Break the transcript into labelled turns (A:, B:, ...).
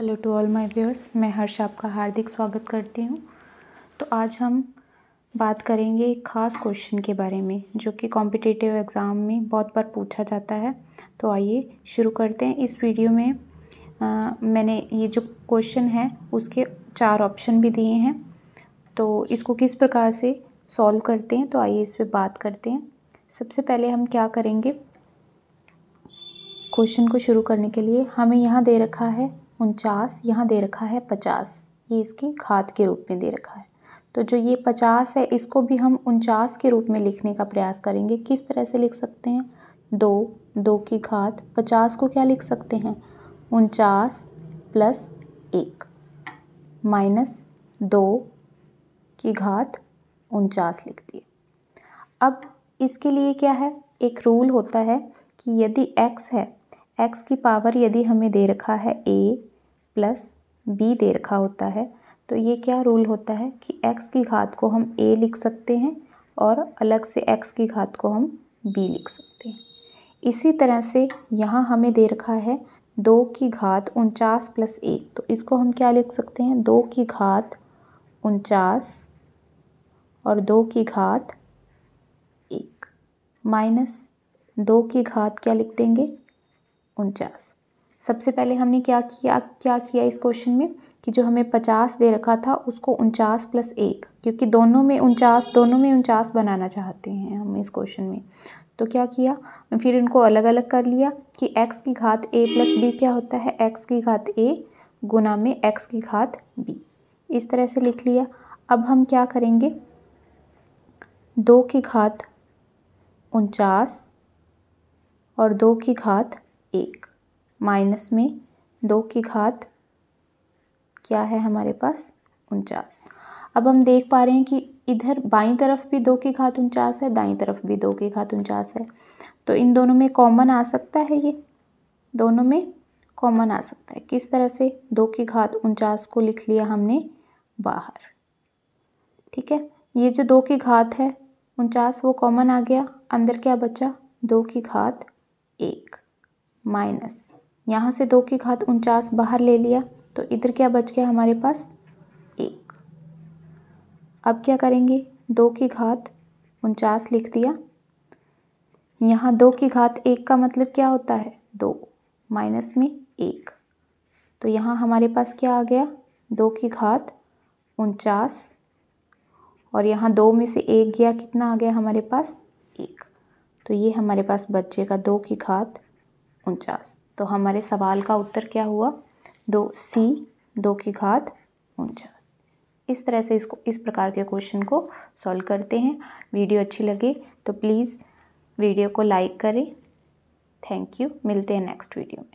A: hello to all my viewers मैं हर्ष आपका हार्दिक स्वागत करती हूँ तो आज हम बात करेंगे एक ख़ास क्वेश्चन के बारे में जो कि कॉम्पिटिटिव एग्ज़ाम में बहुत बार पूछा जाता है तो आइए शुरू करते हैं इस वीडियो में आ, मैंने ये जो क्वेश्चन है उसके चार ऑप्शन भी दिए हैं तो इसको किस प्रकार से सॉल्व करते हैं तो आइए इस पर बात करते हैं सबसे पहले हम क्या करेंगे क्वेश्चन को शुरू करने के लिए हमें यहाँ दे रखा है उनचास यहाँ दे रखा है पचास ये इसकी घात के रूप में दे रखा है तो जो ये पचास है इसको भी हम उनचास के रूप में लिखने का प्रयास करेंगे किस तरह से लिख सकते हैं दो दो की घात पचास को क्या लिख सकते हैं उनचास प्लस एक माइनस दो की घात उनचास लिख दिए अब इसके लिए क्या है एक रूल होता है कि यदि x है x की पावर यदि हमें दे रखा है a प्लस बी दे रखा होता है तो ये क्या रूल होता है कि एक्स की घात को हम ए लिख सकते हैं और अलग से एक्स की घात को हम बी लिख सकते हैं इसी तरह से यहाँ हमें दे रखा है दो की घात उनचास प्लस एक तो इसको हम क्या लिख सकते हैं दो की घात उनचास और दो की घात एक माइनस दो की घात क्या लिख देंगे उनचास सबसे पहले हमने क्या किया क्या किया इस क्वेश्चन में कि जो हमें पचास दे रखा था उसको उनचास प्लस एक क्योंकि दोनों में उनचास दोनों में उनचास बनाना चाहते हैं हम इस क्वेश्चन में तो क्या किया फिर इनको अलग अलग कर लिया कि x की घात a प्लस बी क्या होता है x की घात a गुना में x की घात b इस तरह से लिख लिया अब हम क्या करेंगे दो की घात उनचास और दो की घात एक माइनस में दो की घात क्या है हमारे पास उनचास अब हम देख पा रहे हैं कि इधर बाई तरफ भी दो की घात उनचास है दाई तरफ भी दो की घात उनचास है तो इन दोनों में कॉमन आ सकता है ये दोनों में कॉमन आ सकता है किस तरह से दो की घात उनचास को लिख लिया हमने बाहर ठीक है ये जो दो की घात है उनचास वो कॉमन आ गया अंदर क्या बचा दो की घात एक माइनस यहाँ से दो की घात उनचास बाहर ले लिया तो इधर क्या बच गया हमारे पास एक अब क्या करेंगे दो की घात उनचास लिख दिया यहाँ दो की घात एक का मतलब क्या होता है दो माइनस में एक तो यहाँ हमारे पास क्या आ गया दो की घात उनचास और यहाँ दो में से एक गया कितना आ गया हमारे पास एक तो ये हमारे पास बच्चे का दो की घात उनचास तो हमारे सवाल का उत्तर क्या हुआ दो सी दो की घात उनचास इस तरह से इसको इस प्रकार के क्वेश्चन को सॉल्व करते हैं वीडियो अच्छी लगे तो प्लीज़ वीडियो को लाइक करें थैंक यू मिलते हैं नेक्स्ट वीडियो में